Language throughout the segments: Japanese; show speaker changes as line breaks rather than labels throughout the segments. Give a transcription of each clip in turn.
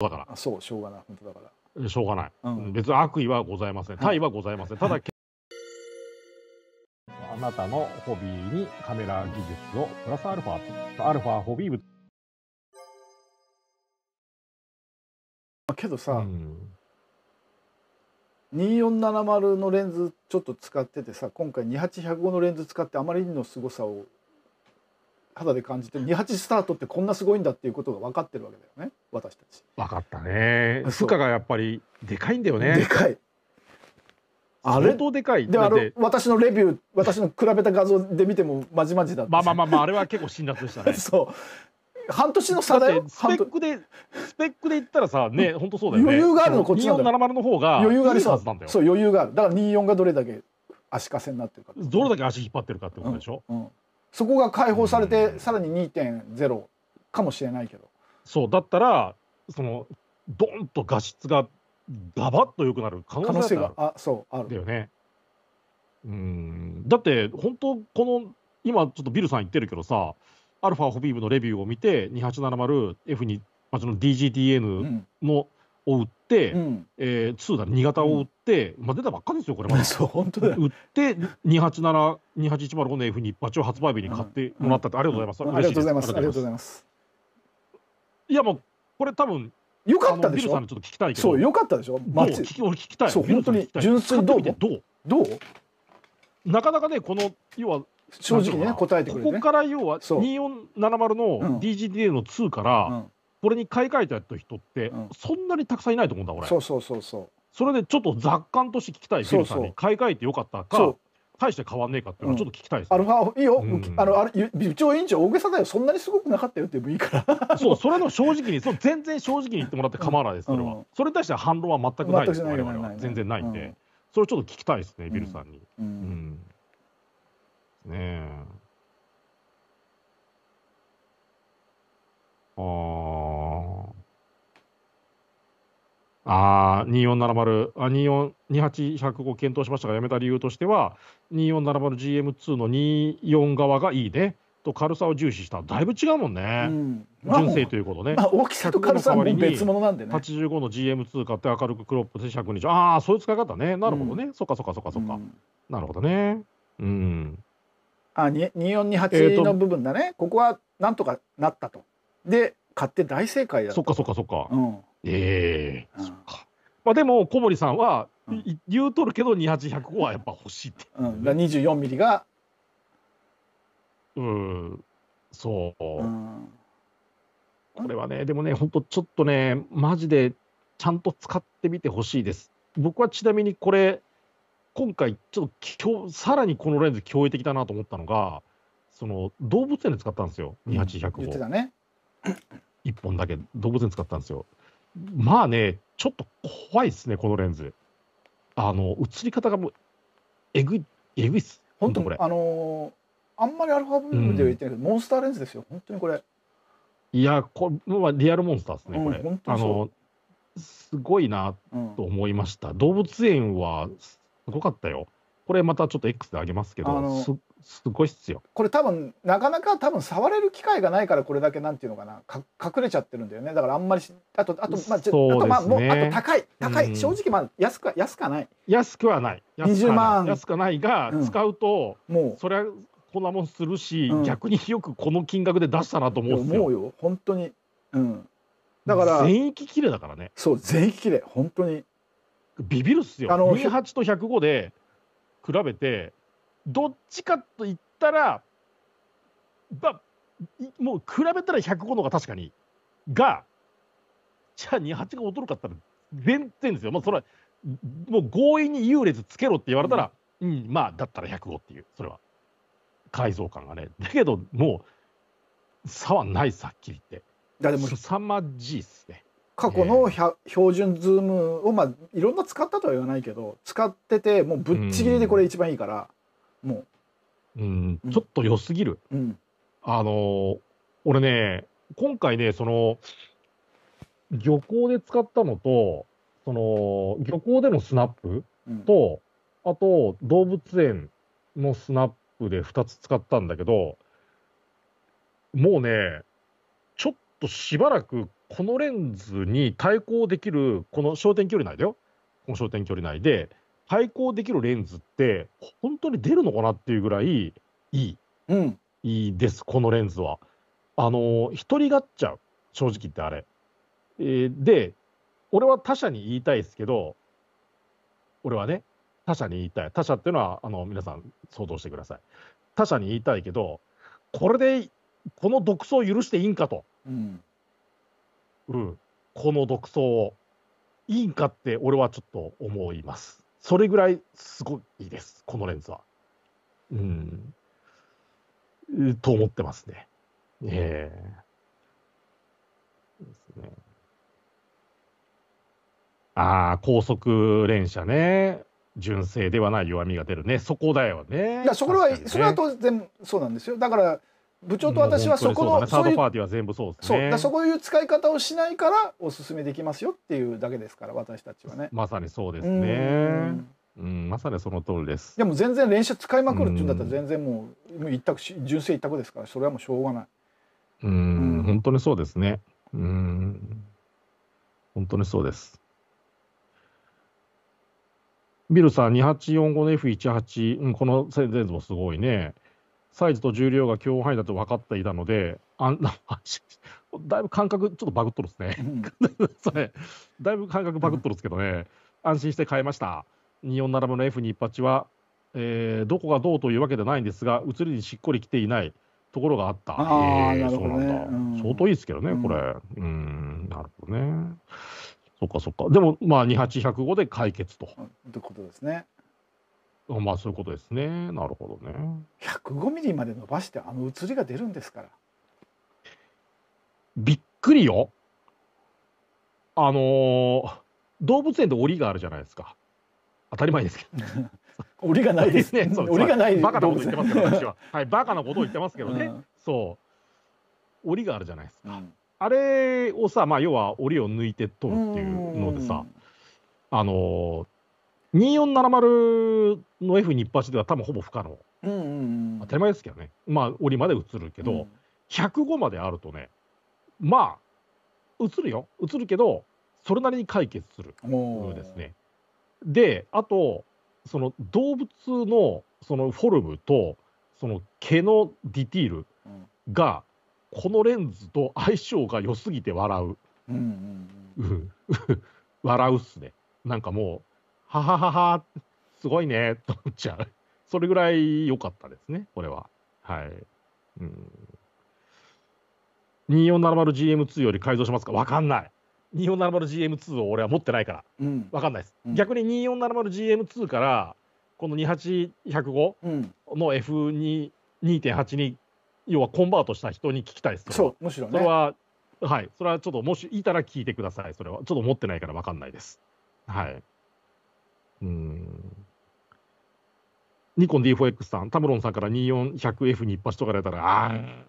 だから。そう、しょうがない、本当だから。しょうがない。うん、別に悪意はございません。対はございません。ただ、あなたのホビーにカメラ技術を
プラスアルファ、アルファホビー部。けどさ、うん、2470のレンズちょっと使っててさ今回28105のレンズ使ってあまりの凄さを肌で感じて2八スタートってこんなすごいんだっていうことが分かってるわけだよね私たち分かった
ね負荷がやっぱりでかいんだよねでかいあれとでかいであれ
私のレビュー私の比べた画像で見てもまじまじだまあまあまあまああれ
は結構辛辣でしたね
そう半年の差だよスペックでスペックで言っ
たらさね本当そうだよね余裕があるのこっちのんだ2470の方が余裕があるはずなんだよそう
余裕があるだから24がどれだけ足かせになってるかどれだけ足引っ張ってるかってことでしょ、うんうんそこが解放されてさらに2.0かもしれないけどそうだったらそのドンと画質がガバッと良くなる可能性があそうあるだよね
うんだって本当この今ちょっとビルさん言ってるけどさアルファホビーブのレビューを見て 2870F に、まあ、その DGTN の、うんを打って、うん、えー、2だ、ね、2型を売って、うん、まあ、出たばっかですよ、これまで。そう本当だって287、28105の F にバチを発売日に買ってもらったって、うん、ありがとうございます。ありがとうございます。ありがとうございます。いやもうこれ多分よかったでしょ。ちょっと聞きたいそうよかっ
たでしょ。俺聞きたい。そう本当に純粋どうど
うどう。なかなかねこの要は正直ね答えてくれ、ね、ここから要は2470の DGDA の2から、うんこれに買い替えった人って、そんなにたくさんいないと思うんだ俺そうそうそうそうそれでちょっと雑感として聞きたいビルさんに買い替えてよかったか大して変わんねえかっていうのをちょっと聞きたいです、ね、
うん、アルファいいよ、うん、あのあれ部長委員長大げさだよそんなにすごくなかったよってもいいからそうそれの正直にそう、全然正直に言ってもらっ
て構わないですそれは、うん、それに対しては反論は全くないですね、我々は全然ないんで、それちょっと聞きたいですねビルさんに、うんねえあああ2470、28105検討しましたが、やめた理由としては、2470GM2 の24側がいいね。と軽さを重視しただいぶ違うもんね、うん、純正ということね、まあ、大きさと軽さも別物なんでね85の GM2 買って明るくクロップで120ああそういう使い方ねなるほどね、うん、そっかそっかそっかそ
っか、うん、なるほどねうんあ2428の部分だね、えー、ここはなんとかなったとで買って大正解だそっかそっかそっか、うん、ええーうん、まあ、でも小森さんは、うん、言うとるけど28105はやっぱ欲しいって、うん、だ24ミリが
うんそう、うん、これはねでもね本当ちょっとねマジでちゃんと使ってみてほしいです僕はちなみにこれ今回ちょっとさらにこのレンズ驚異的だなと思ったのがその動物園で使ったんですよ28105、うん、言ってたね1本だけ動物園使ったんですよまあね、ちょっと怖いですね、このレンズ。あの映り方がもうえぐい、えぐいっす、本当これ。あ
のー、あんまりアルファブームでは言ってないけど、うん、モンスターレンズですよ、本当にこれ。
いや、これはリアルモンスターですね、これ。うん、あのすごいなと思いました、うん、動物園はすごかったよ。これまたちょっと X であげますけど、あのー、すごいっすよ
これ多分なかなか多分触れる機会がないからこれだけなんていうのかなか隠れちゃってるんだよねだからあんまりあとあと,、まあ、じゃ、ね、とまあもうあと高い高い、うん、正直まあ安くは安くはない安くはない安くはない ,20 万安
くはないが、うん、使うともうそれはこんなもんするし、うん、逆によくこの金額で出したなと思うんですよ思う
よ本当にうんだから全域綺麗だからねそう全域綺麗本当にビビるっすよあの28と105で比べてどっちかといったら、ま、
もう比べたら105の方が確かに、が、じゃあ28が劣るかったら全然ですよ。まあ、それはもう強引に優劣つけろって言われたら、うん、うん、まあ、だったら105っていう、それは。改造感がね。だけど、も
う、差はないさっき言って。だでも、凄まじいっすね。過去の、えー、標準ズームを、まあ、いろんな使ったとは言わないけど、使ってて、もうぶっちぎりでこれ一番いいから、も
う。うん、ちょっと良すぎる。うん、あの、俺ね、今回ね、その、漁港で使ったのと、その、漁港でのスナップと、うん、あと、動物園のスナップで2つ使ったんだけど、もうね、ちょっとしばらくこのレンズに対抗できる、この焦点距離内だよ。この焦点距離内で、対抗できるレンズって本当に出るのかなっていうぐらいいい、うん、いいですこのレンズは。あの一人がっちゃう正直言ってあれ。えー、で俺は他者に言いたいですけど俺はね他者に言いたい他者っていうのはあの皆さん想像してください他者に言いたいけどこれでこの独走許していいんかと、うん、うん、この独走をいいんかって俺はちょっと思います。それぐらいすごいです、このレンズは。うん。と思ってますね。ええー、ですね。ああ、高速連射ね。純正ではない弱みが出るね。そこだよね。いや、そこは、ね、それは当
然そうなんですよ。だから、部長と私はそこの、サそういうパーティーは
全部そうですねそう
そういう使い方をしないからおすすめできますよっていうだけですから私たちはねま
さにそうですねうんまさにその通りです
でも全然連習使いまくるっていうんだったら全然もう一択純正一択ですからそれはもうしょうがない
うん本当にそうですねうん本当にそうですビルさん、2845の F18、うん、このセンゼンズもすごいね。サイズと重量が共範囲だと分かっていたので、あん だいぶ感覚、ちょっとバグっとるっすね。それ、だいぶ感覚バグっとるすけどね、安心して買いました。2 4ぶの F28 は、えー、どこがどうというわけでないんですが、写りにしっこりきていないところがあった。あえー、ね、そうな
んだ、
相当いいですけどね、これ。うん、なるほどね。そっかそっか。でも、まあ、28105で解決と。ということですね。まあそういうことですね。なるほどね。
105ミリまで伸ばしてあの写りが出るんですから。
びっくりよ。あのー動物園で檻があるじゃないですか。当たり前ですけど。檻がないですね。檻がない。バカなこと言ってますけど、私は。はい、バカなことを言ってますけどね。うん、そう。檻があるじゃないですか。うん、あれをさ、まあ、要は檻を抜いて取るっていうのでさ。あのー、2470の F28 では多分ほぼ不可能、当たり前ですけどねまあ折まで映るけど、うん、105まであるとねまあ映るよ映るけどそれなりに解決するですねであとその動物のそのフォルムとその毛のディティールがこのレンズと相性が良すぎて笑う、笑うっすねなんかもうはははは、すごいね、と思っちゃう。それぐらい良かったですね、これは。はい。うん。2470GM2 より改造しますかわかんない。2470GM2 を俺は持ってないから、うん、わかんないです。うん、逆に 2470GM2 から、この28105の F2.8 に、要はコンバートした人に聞きたいです。そう、むしろね。それは、はい。それはちょっと、もしいたら聞いてください。それは。ちょっと持ってないからわかんないです。はい。うん。ニコン D4X さん、タムロンさんから 24100F に一発とかれたら、あ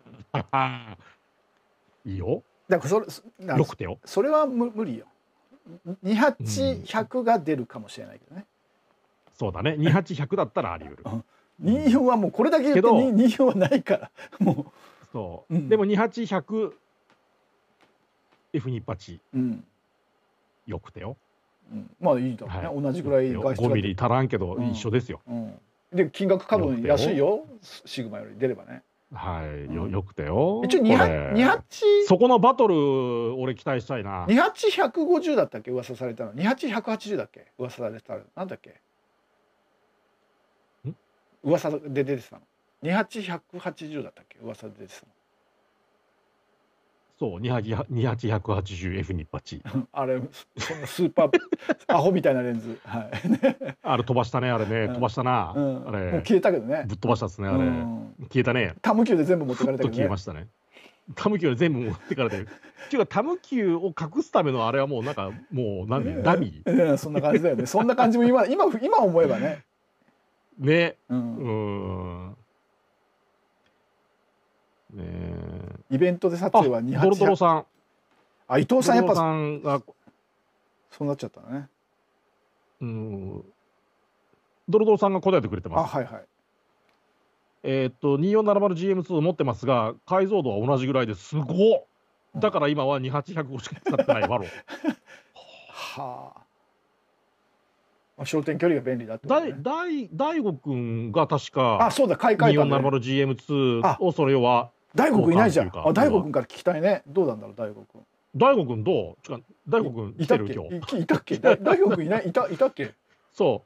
あ、いいよ。だからそれ、よくてよ。それは無無理よ。28100が出るかもしれないけどね。うん、そうだね。28100
だったらあり得る。
うん、24はもうこれだけ言って24はないから、も
う。そう。うん、でも 28100F に一発、うん、よくてよ。
まあいいだろうね、はい、同じぐらい外出5ミリ
足らんけど一緒ですよ、
で金額多分安いよシグマより出ればねはいよよくてよ一応28
そこのバトル俺期待し
たいな2八1 5 0だったっけ噂されたの28180だっけ噂されたのなんだっけ噂で出てたの28180だったっけ噂で出てたの
そう、2880F28。
あれ、そんなスーパー、アホみたいなレンズ。はい。
あれ飛ばしたね、あれね、飛ばしたな。うん、あれ。消えたけどね。ぶっ飛ばしたっすね、あれ。うん、消えたね。タ
ムキューで全部持ってかれたけど、ね、消えまし
たね。タムキューで全部持ってかれて。っていうか、タムキューを隠すためのあれはもう、なんか、もう、なんダミー。そんな感じだよね。そんな感じも今、今、
今思えばね。ね。うん。うんねえ。イベントで撮影は2ドロドロさんあ伊藤さんやっぱさんがそうなっちゃったねうんドロドロさんが
答えてくれてますあはいはいえー、っと 2470GM2 持ってますが解像度は同じぐらいですごっだから今は28105しか使ってないわろ
はあ焦点距離が便利だってね、大大悟くん
が確かあそうだ買い替えた、ね、2470GM2 をそれ要は大悟くんいないじゃんあ大
悟くんから聞きたいねどうなんだろう大悟くん大悟くんどう大悟くんいたっけいたっけ大悟くんいないいたいたっけそ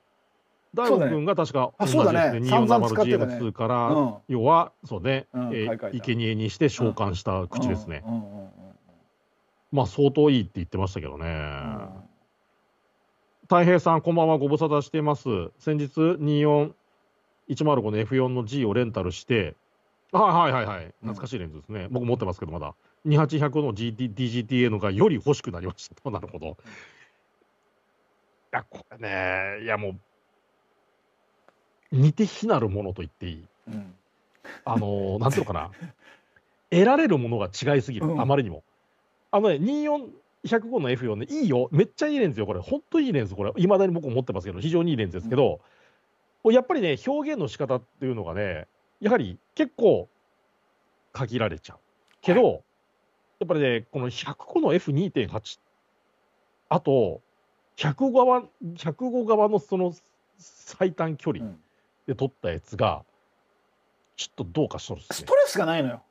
う大悟くん
が確か同じですねね 2470GM2 から、要はそうね、え生贄にして召喚した口ですね、まあ相当いいって言ってましたけどね、太平さん、こんばんは、ご無沙汰しています。先日、24、105の F4 の G をレンタルして、はいはいはいはい。懐かしいレンズですね。うん、僕持ってますけど、まだ。2 8 0 0の GT DGTA のがより欲しくなりました。なるほど。いや、これね、いやもう、似て非なるものと言っていい。うん、あの、なんていうのかな。得られるものが違いすぎる、あまりにも。あのね、24、105の F4 ね、いいよ、めっちゃいいレンズよ、これ、本当いいレンズ、これ、いまだに僕持ってますけど、非常にいいレンズですけど、うん、やっぱりね、表現の仕方っていうのがね、やはり結構限られちゃう。けど、はい、やっぱりね、この100個の F2.8、あと、105側、105側のその最短距離で撮ったやつが、ちょっとどうかしとる、ね、スト
レスがないのよ。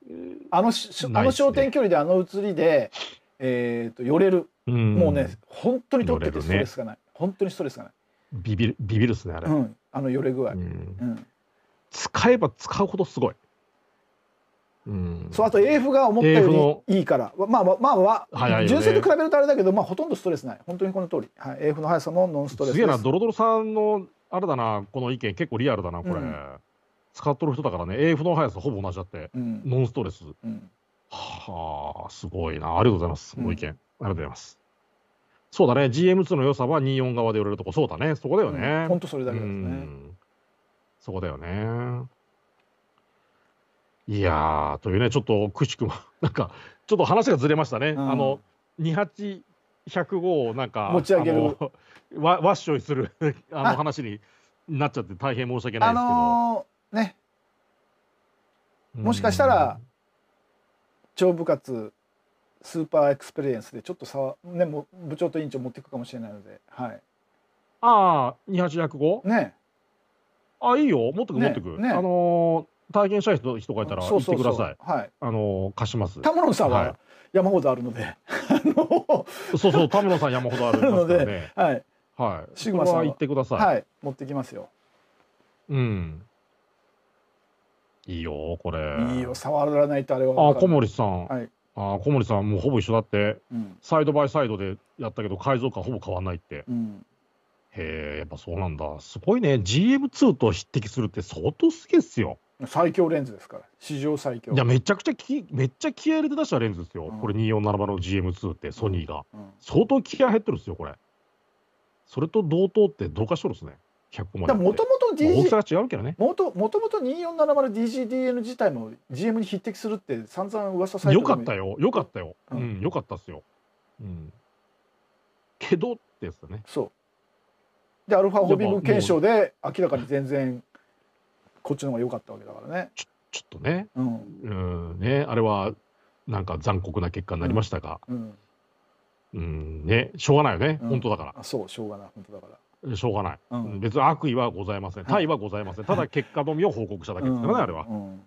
あの、あの
焦点
距離であの写りで、えっ、ー、と、寄れる。
もうね、
本当に撮っててストレスがない。ね、本当にストレスがない。
ビビる、ビビるっすね、あれ。う
ん、あの寄れ具合。うん、うん使えば使うほどすごい。うん、そうあと AF が思ったよりいいからまあまあまあ、まあね、純正と比べるとあれだけど、まあ、ほとんどストレスない本当にこの通り、はい、AF の速さもノンストレスすげえなド
ロドロさんのあれだなこの意見結構リアルだなこれ、うん、使っとる人だからね AF の速さほぼ同じだって、うん、ノンストレス、はあすごいなありがとうございますご意見、ありがとうございますそうだね GM2 の良さは24側で売れるとこそうだねそこだよね、うん、ほんとそれだけですね、そうだよね。いやー、というね、ちょっとくしくも、なんか、ちょっと話がずれましたね。うん、あの、28、105をなんか、持ち上げる。わわっしょいする あの話になっちゃって、大変申
し訳ないですけど。あのー、ね。もしかしたら、長部活、スーパーエクスペリエンスで、ちょっと差ね、も部長と委員長持っていくかもしれないので、はい。
ああ、28、105? ね。あ、いいよ。持ってく、持ってく。ねねあのー、体験したい人人がいたら行ってください。はい。あのー、貸します。田村さんは、
山ほどあるので
そうそう田村さん山ほど あるので、はい、はい、シグマさんは行ってくださいは
い持ってきますよ
うんいいよこれいいよ
触らないとあれはあ小森さん、はい、
あ小森さんもうほぼ一緒だって、うん、サイドバイサイドでやったけど改造感ほぼ変わんないって、うん、へえ、やっぱそうなんだ。すごいね。GM2 と匹敵するって相当すげえっすよ。
最強レンズですから、史上最強。いや、めちゃくちゃき、
めっちゃ気合入れて出したレンズですよ。うん、これ2470の GM2 って、ソニーが。うんうん、相当気合入ってる
んですよ、これ。それと同等って同化しとるっすね。100個で。もともと大きさが違うけどね。もともと 2470DGDN 自体も GM に匹敵するって散々噂されてよかった
よ。よかったよ。うん、よかったっすよ。うん。けどってよね。そう。
でアルファホビブ検証で明らかに全然こっちの方が良かったわけだからねちょ
ちょっとね、うん、うんねあれはなんか残酷な結果になりましたが、うん、うん、ねしょうがないよね、うん、本当だから
そうしょうがない本当だか
らしょうがない、うん、別に悪意はございません、た意はご
ざいません、ただ結果のみを報告しただけですからね、あれは。うん